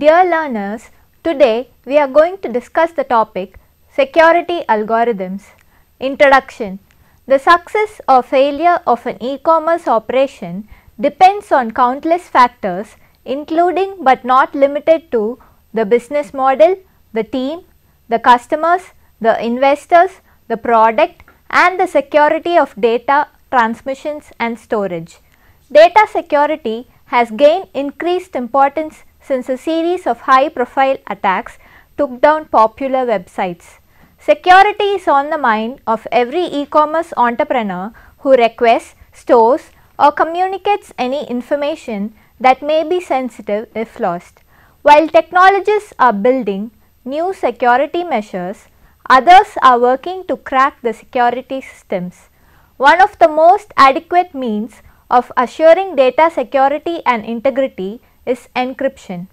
Dear learners, today we are going to discuss the topic Security Algorithms. Introduction The success or failure of an e-commerce operation depends on countless factors including but not limited to the business model, the team, the customers, the investors, the product and the security of data transmissions and storage. Data security has gained increased importance since a series of high profile attacks took down popular websites. Security is on the mind of every e-commerce entrepreneur who requests, stores or communicates any information that may be sensitive if lost. While technologists are building new security measures, others are working to crack the security systems. One of the most adequate means of assuring data security and integrity is encryption.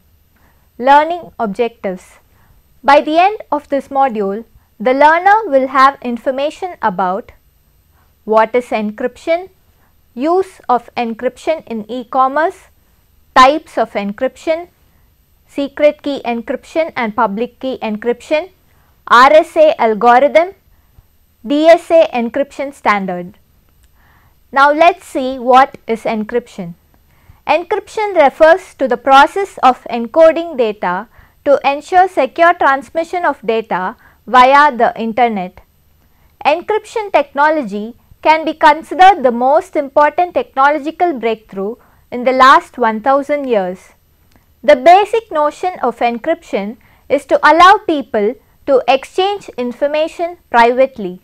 Learning objectives. By the end of this module, the learner will have information about what is encryption, use of encryption in e-commerce, types of encryption, secret key encryption and public key encryption, RSA algorithm, DSA encryption standard. Now let's see what is encryption. Encryption refers to the process of encoding data to ensure secure transmission of data via the internet. Encryption technology can be considered the most important technological breakthrough in the last 1000 years. The basic notion of encryption is to allow people to exchange information privately.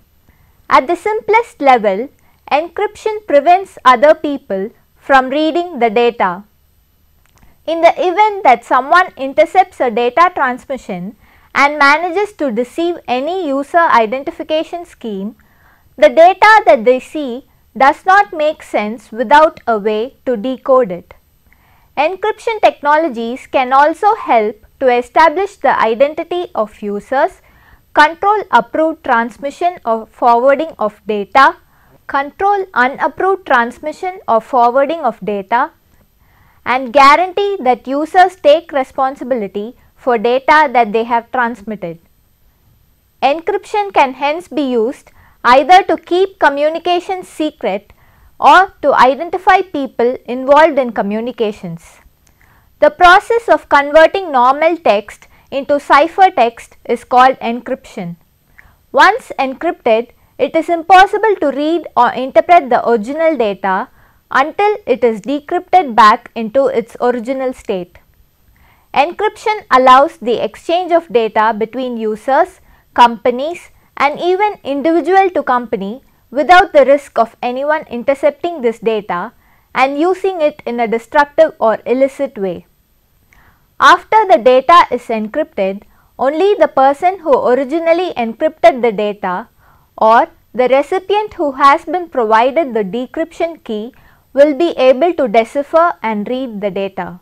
At the simplest level, encryption prevents other people from reading the data. In the event that someone intercepts a data transmission and manages to deceive any user identification scheme, the data that they see does not make sense without a way to decode it. Encryption technologies can also help to establish the identity of users, control approved transmission or forwarding of data, control unapproved transmission or forwarding of data and guarantee that users take responsibility for data that they have transmitted. Encryption can hence be used either to keep communication secret or to identify people involved in communications. The process of converting normal text into ciphertext is called encryption. Once encrypted, it is impossible to read or interpret the original data until it is decrypted back into its original state. Encryption allows the exchange of data between users, companies and even individual to company without the risk of anyone intercepting this data and using it in a destructive or illicit way. After the data is encrypted, only the person who originally encrypted the data or the recipient who has been provided the decryption key will be able to decipher and read the data.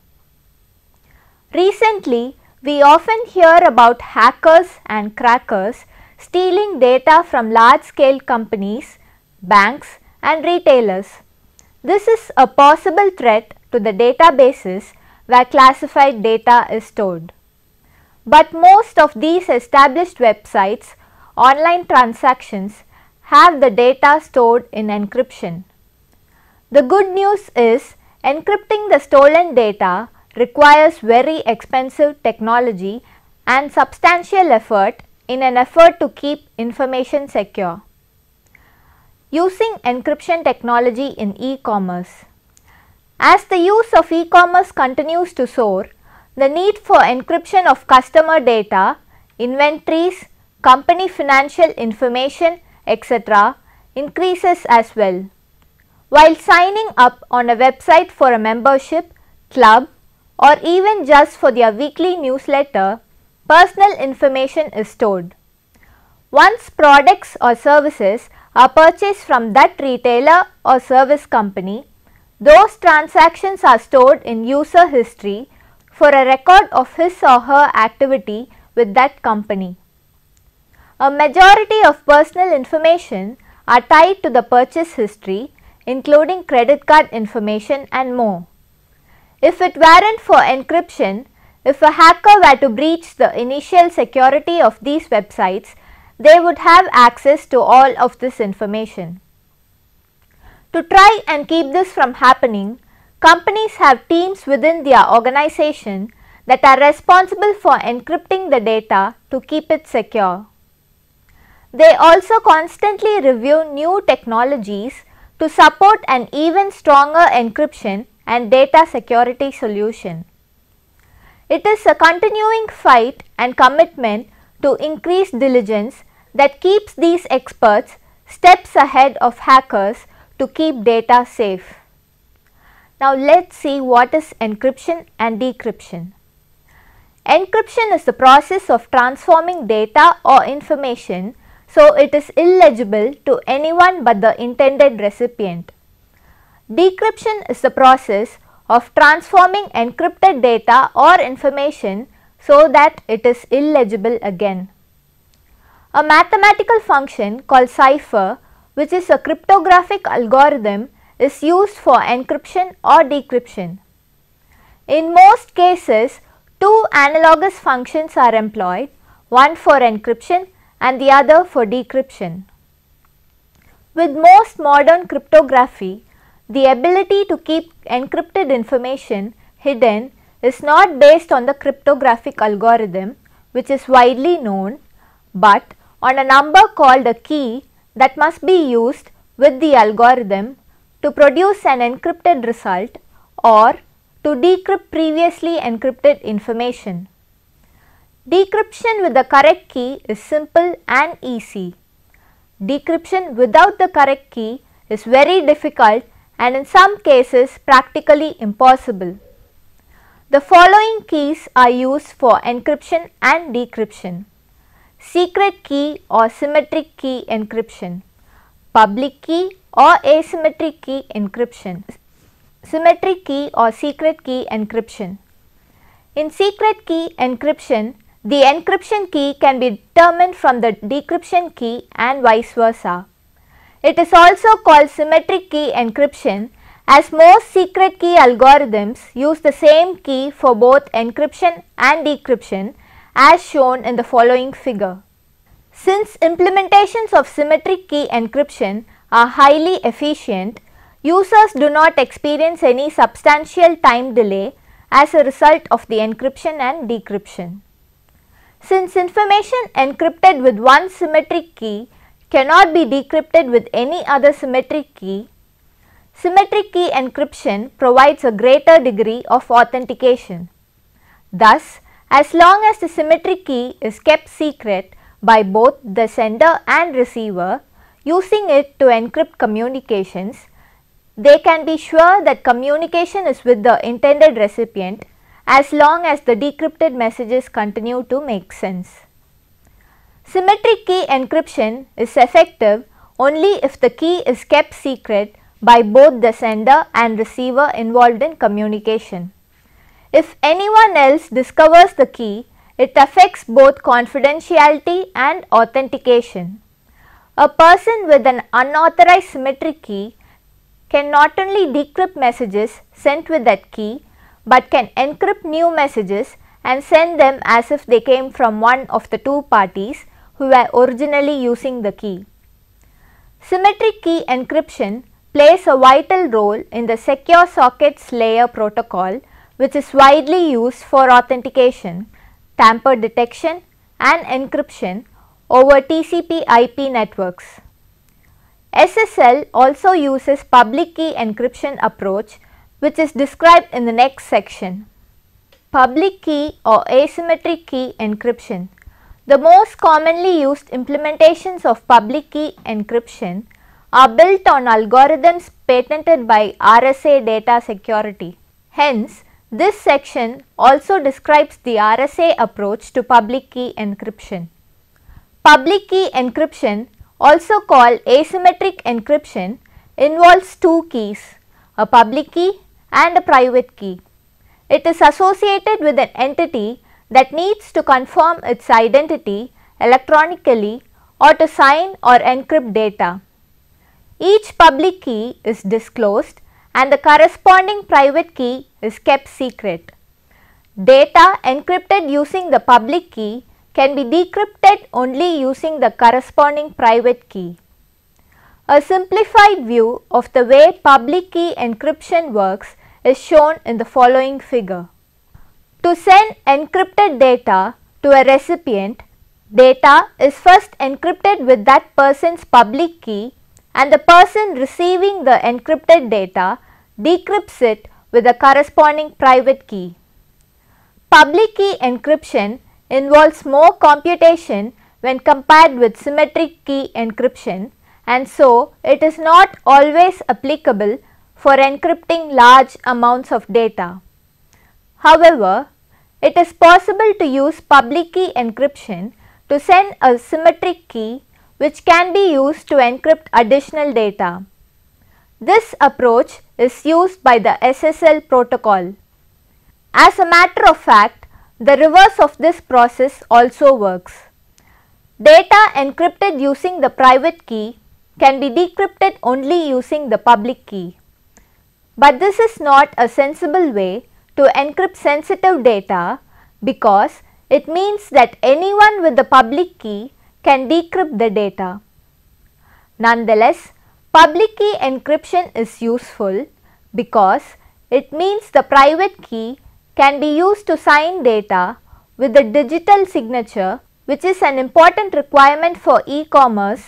Recently, we often hear about hackers and crackers stealing data from large-scale companies, banks and retailers. This is a possible threat to the databases where classified data is stored. But most of these established websites online transactions have the data stored in encryption. The good news is encrypting the stolen data requires very expensive technology and substantial effort in an effort to keep information secure. Using encryption technology in e-commerce As the use of e-commerce continues to soar, the need for encryption of customer data, inventories company financial information etc. increases as well. While signing up on a website for a membership, club or even just for their weekly newsletter, personal information is stored. Once products or services are purchased from that retailer or service company, those transactions are stored in user history for a record of his or her activity with that company. A majority of personal information are tied to the purchase history including credit card information and more. If it weren't for encryption, if a hacker were to breach the initial security of these websites, they would have access to all of this information. To try and keep this from happening, companies have teams within their organization that are responsible for encrypting the data to keep it secure. They also constantly review new technologies to support an even stronger encryption and data security solution. It is a continuing fight and commitment to increased diligence that keeps these experts steps ahead of hackers to keep data safe. Now let's see what is encryption and decryption. Encryption is the process of transforming data or information so it is illegible to anyone but the intended recipient. Decryption is the process of transforming encrypted data or information so that it is illegible again. A mathematical function called cipher which is a cryptographic algorithm is used for encryption or decryption. In most cases, two analogous functions are employed, one for encryption and the other for decryption. With most modern cryptography, the ability to keep encrypted information hidden is not based on the cryptographic algorithm which is widely known but on a number called a key that must be used with the algorithm to produce an encrypted result or to decrypt previously encrypted information. Decryption with the correct key is simple and easy. Decryption without the correct key is very difficult and in some cases practically impossible. The following keys are used for encryption and decryption. Secret key or symmetric key encryption. Public key or asymmetric key encryption. Symmetric key or secret key encryption. In secret key encryption, the encryption key can be determined from the decryption key and vice versa. It is also called symmetric key encryption as most secret key algorithms use the same key for both encryption and decryption as shown in the following figure. Since implementations of symmetric key encryption are highly efficient, users do not experience any substantial time delay as a result of the encryption and decryption. Since information encrypted with one symmetric key cannot be decrypted with any other symmetric key, symmetric key encryption provides a greater degree of authentication. Thus, as long as the symmetric key is kept secret by both the sender and receiver, using it to encrypt communications, they can be sure that communication is with the intended recipient as long as the decrypted messages continue to make sense. Symmetric key encryption is effective only if the key is kept secret by both the sender and receiver involved in communication. If anyone else discovers the key, it affects both confidentiality and authentication. A person with an unauthorized symmetric key can not only decrypt messages sent with that key but can encrypt new messages and send them as if they came from one of the two parties who were originally using the key. Symmetric key encryption plays a vital role in the secure sockets layer protocol which is widely used for authentication, tamper detection and encryption over TCP IP networks. SSL also uses public key encryption approach which is described in the next section. Public key or asymmetric key encryption. The most commonly used implementations of public key encryption are built on algorithms patented by RSA data security. Hence, this section also describes the RSA approach to public key encryption. Public key encryption, also called asymmetric encryption, involves two keys, a public key and a private key. It is associated with an entity that needs to confirm its identity electronically or to sign or encrypt data. Each public key is disclosed and the corresponding private key is kept secret. Data encrypted using the public key can be decrypted only using the corresponding private key. A simplified view of the way public key encryption works is shown in the following figure. To send encrypted data to a recipient, data is first encrypted with that person's public key and the person receiving the encrypted data decrypts it with a corresponding private key. Public key encryption involves more computation when compared with symmetric key encryption and so it is not always applicable for encrypting large amounts of data. However, it is possible to use public key encryption to send a symmetric key which can be used to encrypt additional data. This approach is used by the SSL protocol. As a matter of fact, the reverse of this process also works. Data encrypted using the private key can be decrypted only using the public key. But this is not a sensible way to encrypt sensitive data because it means that anyone with the public key can decrypt the data. Nonetheless, public key encryption is useful because it means the private key can be used to sign data with a digital signature which is an important requirement for e-commerce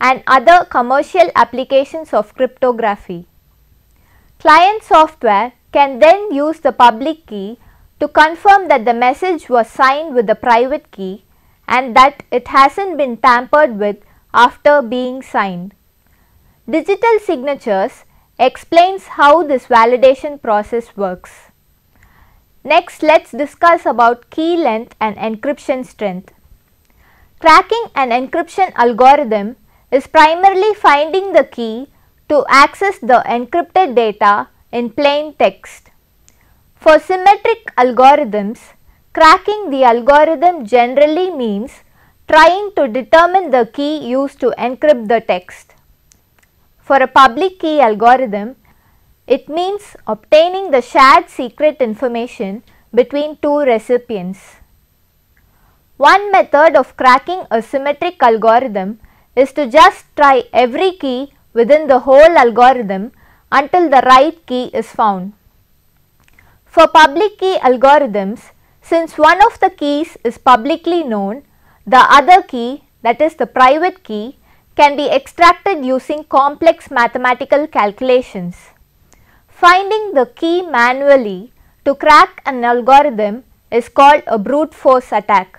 and other commercial applications of cryptography. Client software can then use the public key to confirm that the message was signed with the private key and that it hasn't been tampered with after being signed. Digital signatures explains how this validation process works. Next, let's discuss about key length and encryption strength. Cracking an encryption algorithm is primarily finding the key to access the encrypted data in plain text. For symmetric algorithms, cracking the algorithm generally means trying to determine the key used to encrypt the text. For a public key algorithm, it means obtaining the shared secret information between two recipients. One method of cracking a symmetric algorithm is to just try every key within the whole algorithm until the right key is found. For public key algorithms, since one of the keys is publicly known, the other key that is the private key can be extracted using complex mathematical calculations. Finding the key manually to crack an algorithm is called a brute force attack.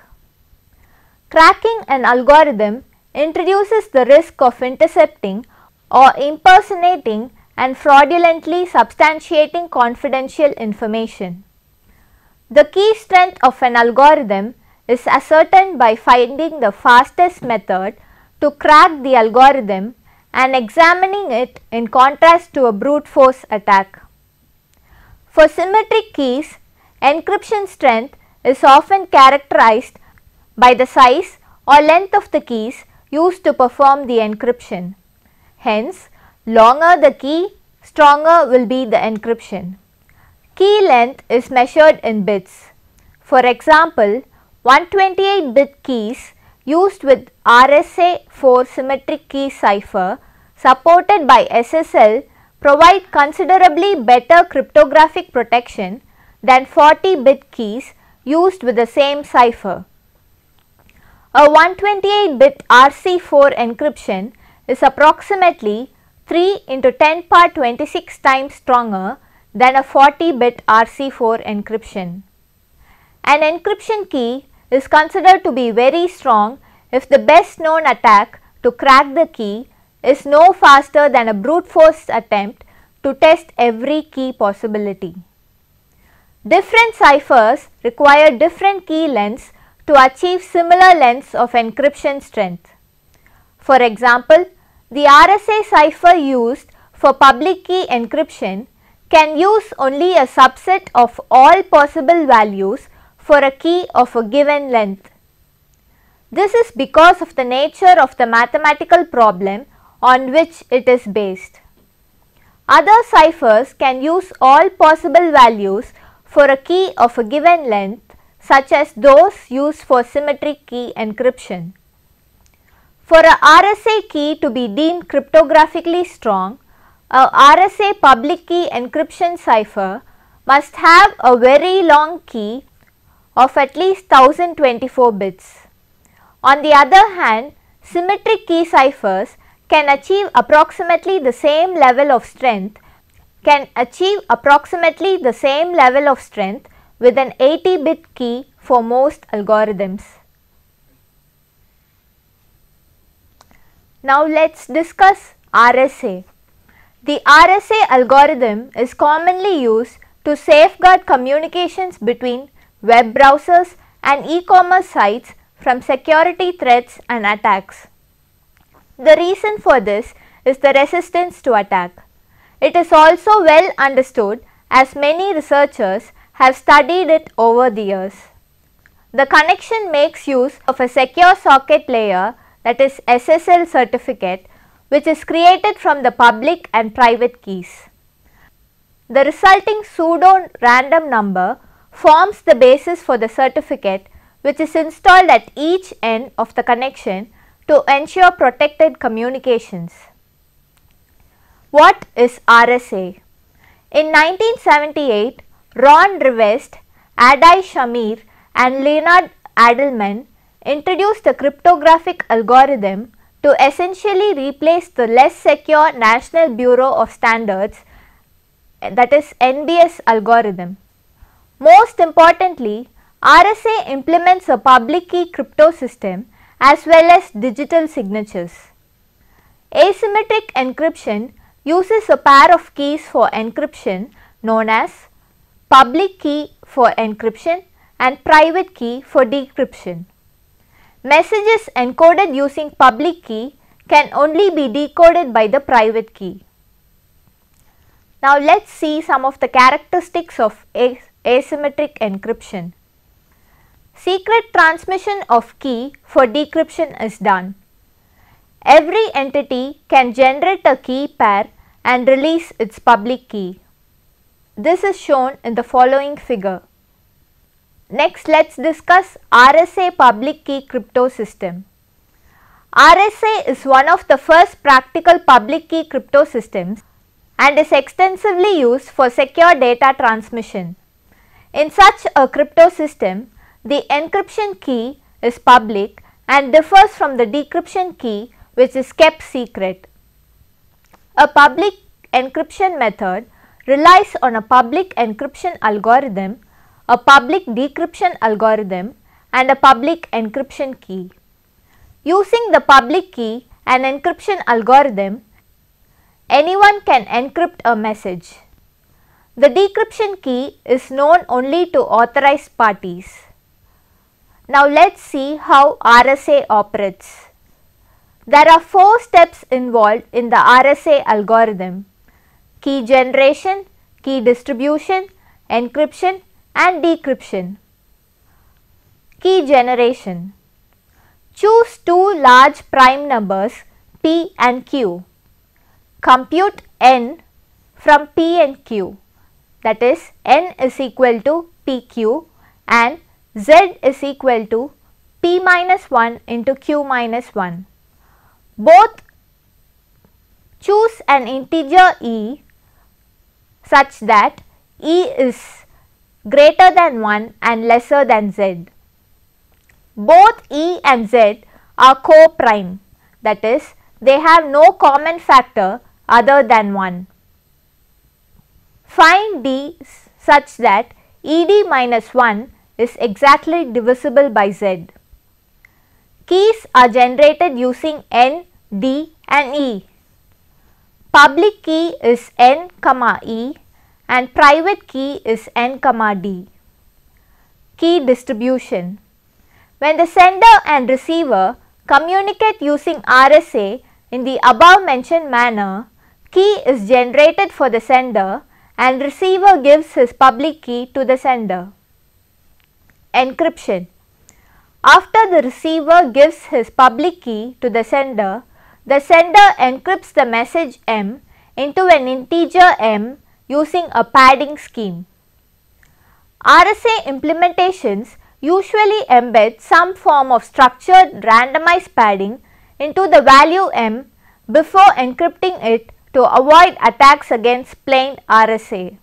Cracking an algorithm introduces the risk of intercepting or impersonating and fraudulently substantiating confidential information. The key strength of an algorithm is ascertained by finding the fastest method to crack the algorithm and examining it in contrast to a brute force attack. For symmetric keys, encryption strength is often characterized by the size or length of the keys used to perform the encryption. Hence, longer the key, stronger will be the encryption. Key length is measured in bits. For example, 128-bit keys used with RSA-4 symmetric key cipher supported by SSL provide considerably better cryptographic protection than 40-bit keys used with the same cipher. A 128-bit RC4 encryption is approximately 3 into 10 power 26 times stronger than a 40 bit RC4 encryption. An encryption key is considered to be very strong if the best known attack to crack the key is no faster than a brute force attempt to test every key possibility. Different ciphers require different key lengths to achieve similar lengths of encryption strength. For example, the RSA cipher used for public key encryption can use only a subset of all possible values for a key of a given length. This is because of the nature of the mathematical problem on which it is based. Other ciphers can use all possible values for a key of a given length such as those used for symmetric key encryption. For a RSA key to be deemed cryptographically strong, a RSA public key encryption cipher must have a very long key of at least 1024 bits. On the other hand, symmetric key ciphers can achieve approximately the same level of strength can achieve approximately the same level of strength with an 80 bit key for most algorithms. Now let's discuss RSA. The RSA algorithm is commonly used to safeguard communications between web browsers and e-commerce sites from security threats and attacks. The reason for this is the resistance to attack. It is also well understood as many researchers have studied it over the years. The connection makes use of a secure socket layer that is SSL certificate which is created from the public and private keys. The resulting pseudo random number forms the basis for the certificate which is installed at each end of the connection to ensure protected communications. What is RSA? In 1978, Ron Rivest, Adai Shamir and Leonard Adelman introduced a cryptographic algorithm to essentially replace the less secure National Bureau of Standards that is NBS algorithm. Most importantly, RSA implements a public key crypto system as well as digital signatures. Asymmetric encryption uses a pair of keys for encryption known as public key for encryption and private key for decryption. Messages encoded using public key can only be decoded by the private key. Now let's see some of the characteristics of as asymmetric encryption. Secret transmission of key for decryption is done. Every entity can generate a key pair and release its public key. This is shown in the following figure. Next let's discuss RSA public key crypto system. RSA is one of the first practical public key crypto systems and is extensively used for secure data transmission. In such a crypto system, the encryption key is public and differs from the decryption key which is kept secret. A public encryption method relies on a public encryption algorithm a public decryption algorithm and a public encryption key. Using the public key and encryption algorithm, anyone can encrypt a message. The decryption key is known only to authorized parties. Now let's see how RSA operates. There are four steps involved in the RSA algorithm. Key generation, key distribution, encryption and decryption. Key generation. Choose two large prime numbers P and Q. Compute n from P and Q that is n is equal to PQ and z is equal to p minus 1 into q minus 1. Both choose an integer e such that e is greater than 1 and lesser than z. Both E and z are co-prime that is they have no common factor other than 1. Find D such that ED minus 1 is exactly divisible by z. Keys are generated using N, D and E. Public key is N, E and private key is n comma d. Key distribution. When the sender and receiver communicate using RSA in the above mentioned manner, key is generated for the sender and receiver gives his public key to the sender. Encryption. After the receiver gives his public key to the sender, the sender encrypts the message m into an integer m using a padding scheme. RSA implementations usually embed some form of structured randomized padding into the value m before encrypting it to avoid attacks against plain RSA.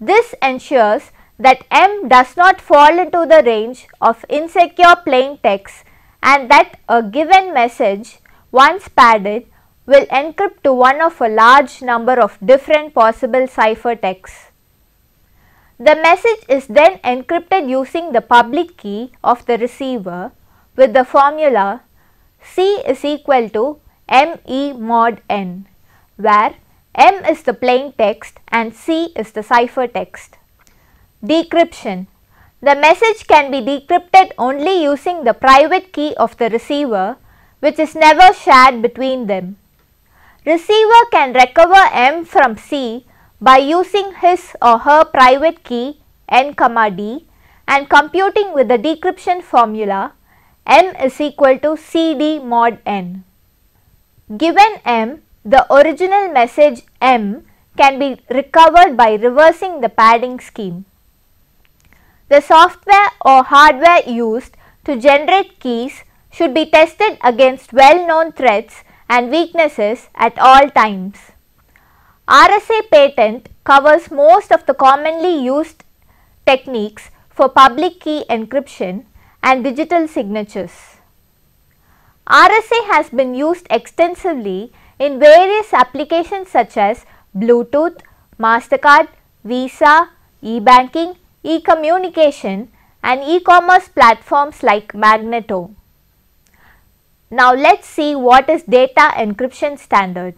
This ensures that m does not fall into the range of insecure plain text and that a given message, once padded, will encrypt to one of a large number of different possible ciphertexts. The message is then encrypted using the public key of the receiver with the formula C is equal to ME mod N, where M is the plain text and C is the ciphertext. Decryption The message can be decrypted only using the private key of the receiver, which is never shared between them. Receiver can recover M from C by using his or her private key n, d and computing with the decryption formula M is equal to CD mod n. Given M, the original message M can be recovered by reversing the padding scheme. The software or hardware used to generate keys should be tested against well-known threats and weaknesses at all times. RSA patent covers most of the commonly used techniques for public key encryption and digital signatures. RSA has been used extensively in various applications such as Bluetooth, MasterCard, Visa, e-banking, e-communication and e-commerce platforms like Magneto. Now let's see what is data encryption standard.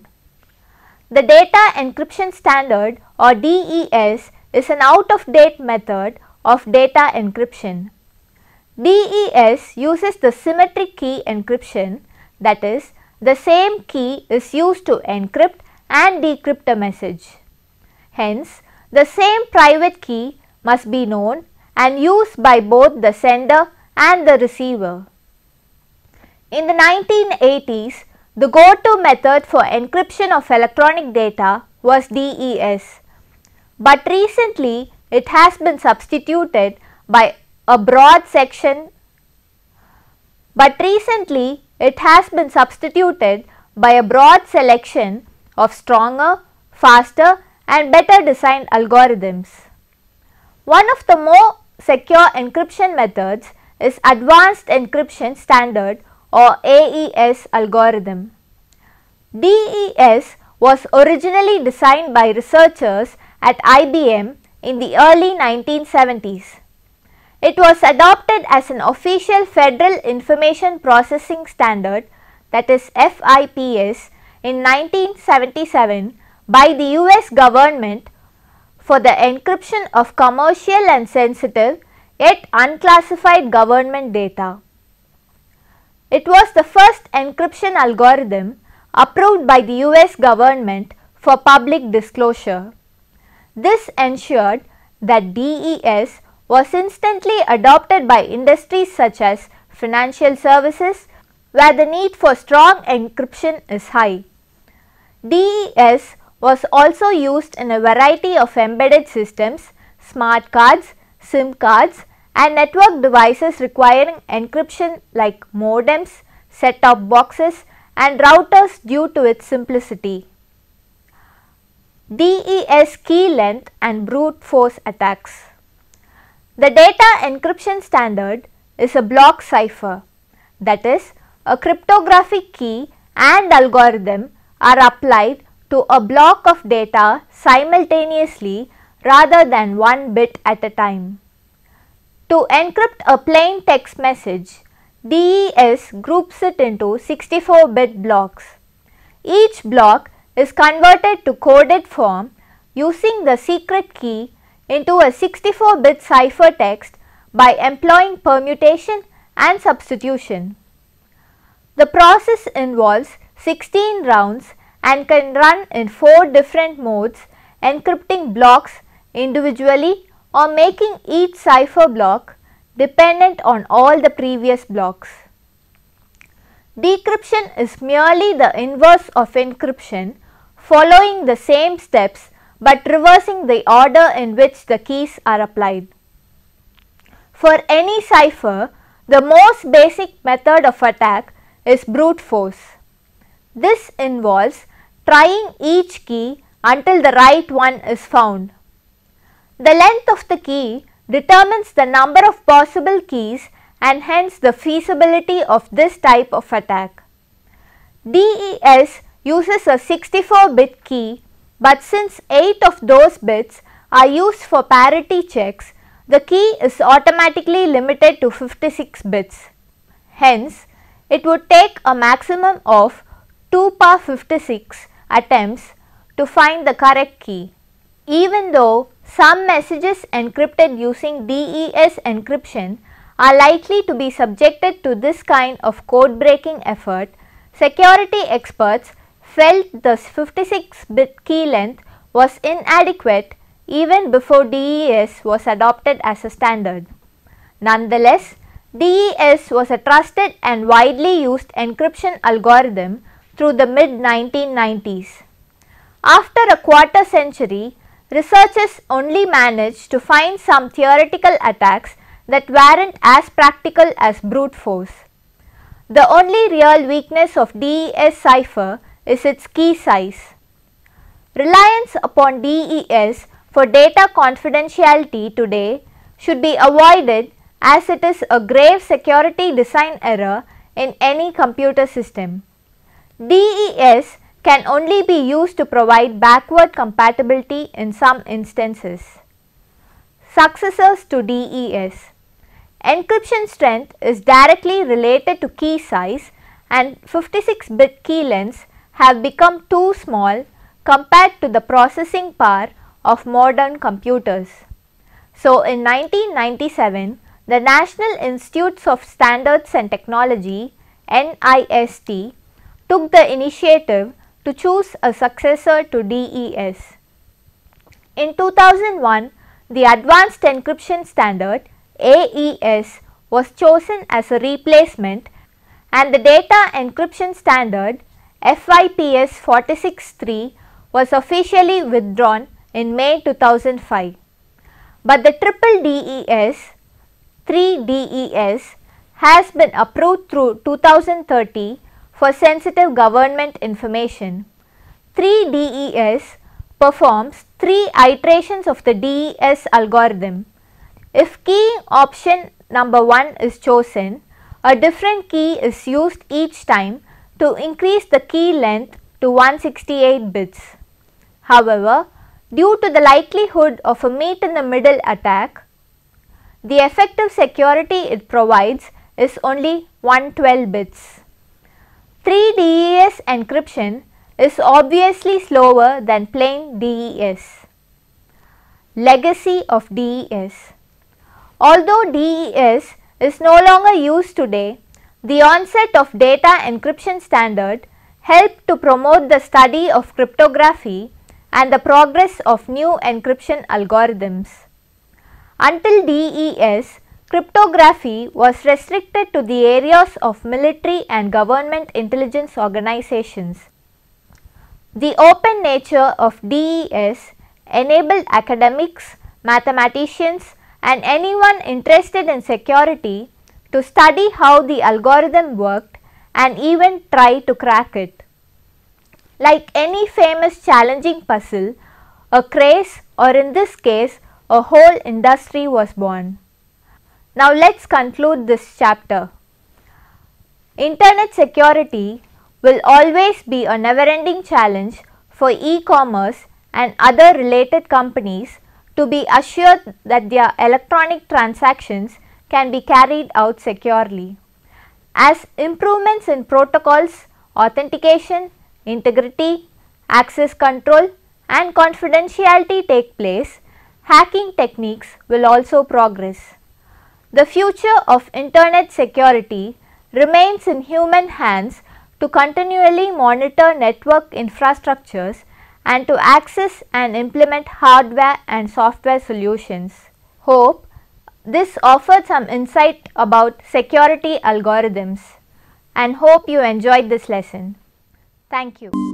The data encryption standard or DES is an out of date method of data encryption. DES uses the symmetric key encryption that is the same key is used to encrypt and decrypt a message. Hence, the same private key must be known and used by both the sender and the receiver. In the 1980s, the go-to method for encryption of electronic data was DES, but recently it has been substituted by a broad section but recently it has been substituted by a broad selection of stronger, faster and better designed algorithms. One of the more secure encryption methods is Advanced Encryption Standard or AES algorithm. DES was originally designed by researchers at IBM in the early 1970s. It was adopted as an official Federal Information Processing Standard that is FIPS in 1977 by the US government for the encryption of commercial and sensitive yet unclassified government data. It was the first encryption algorithm approved by the US government for public disclosure. This ensured that DES was instantly adopted by industries such as financial services where the need for strong encryption is high. DES was also used in a variety of embedded systems, smart cards, SIM cards and network devices requiring encryption like modems, set-top boxes and routers due to its simplicity. DES key length and brute force attacks. The data encryption standard is a block cipher that is a cryptographic key and algorithm are applied to a block of data simultaneously rather than one bit at a time. To encrypt a plain text message, DES groups it into 64-bit blocks. Each block is converted to coded form using the secret key into a 64-bit ciphertext by employing permutation and substitution. The process involves 16 rounds and can run in 4 different modes encrypting blocks individually or making each cipher block dependent on all the previous blocks. Decryption is merely the inverse of encryption following the same steps but reversing the order in which the keys are applied. For any cipher, the most basic method of attack is brute force. This involves trying each key until the right one is found. The length of the key determines the number of possible keys and hence the feasibility of this type of attack. DES uses a 64-bit key but since 8 of those bits are used for parity checks, the key is automatically limited to 56 bits. Hence, it would take a maximum of 2 power 56 attempts to find the correct key, even though some messages encrypted using DES encryption are likely to be subjected to this kind of code breaking effort. Security experts felt the 56-bit key length was inadequate even before DES was adopted as a standard. Nonetheless, DES was a trusted and widely used encryption algorithm through the mid-1990s. After a quarter century, researchers only manage to find some theoretical attacks that weren't as practical as brute force. The only real weakness of DES cipher is its key size. Reliance upon DES for data confidentiality today should be avoided as it is a grave security design error in any computer system. DES can only be used to provide backward compatibility in some instances. Successors to DES Encryption strength is directly related to key size and 56-bit key lengths have become too small compared to the processing power of modern computers. So, in 1997, the National Institutes of Standards and Technology NIST took the initiative to choose a successor to DES. In 2001, the Advanced Encryption Standard AES was chosen as a replacement and the Data Encryption Standard FIPS 463 was officially withdrawn in May 2005. But the triple DES, 3DES has been approved through 2030 for sensitive government information. 3DES performs three iterations of the DES algorithm. If key option number 1 is chosen, a different key is used each time to increase the key length to 168 bits. However, due to the likelihood of a meet in the middle attack, the effective security it provides is only 112 bits. 3DES encryption is obviously slower than plain DES. Legacy of DES Although DES is no longer used today, the onset of data encryption standard helped to promote the study of cryptography and the progress of new encryption algorithms. Until DES, Cryptography was restricted to the areas of military and government intelligence organizations. The open nature of DES enabled academics, mathematicians and anyone interested in security to study how the algorithm worked and even try to crack it. Like any famous challenging puzzle, a craze or in this case a whole industry was born. Now let us conclude this chapter. Internet security will always be a never ending challenge for e-commerce and other related companies to be assured that their electronic transactions can be carried out securely. As improvements in protocols, authentication, integrity, access control and confidentiality take place, hacking techniques will also progress. The future of internet security remains in human hands to continually monitor network infrastructures and to access and implement hardware and software solutions. Hope this offered some insight about security algorithms and hope you enjoyed this lesson. Thank you.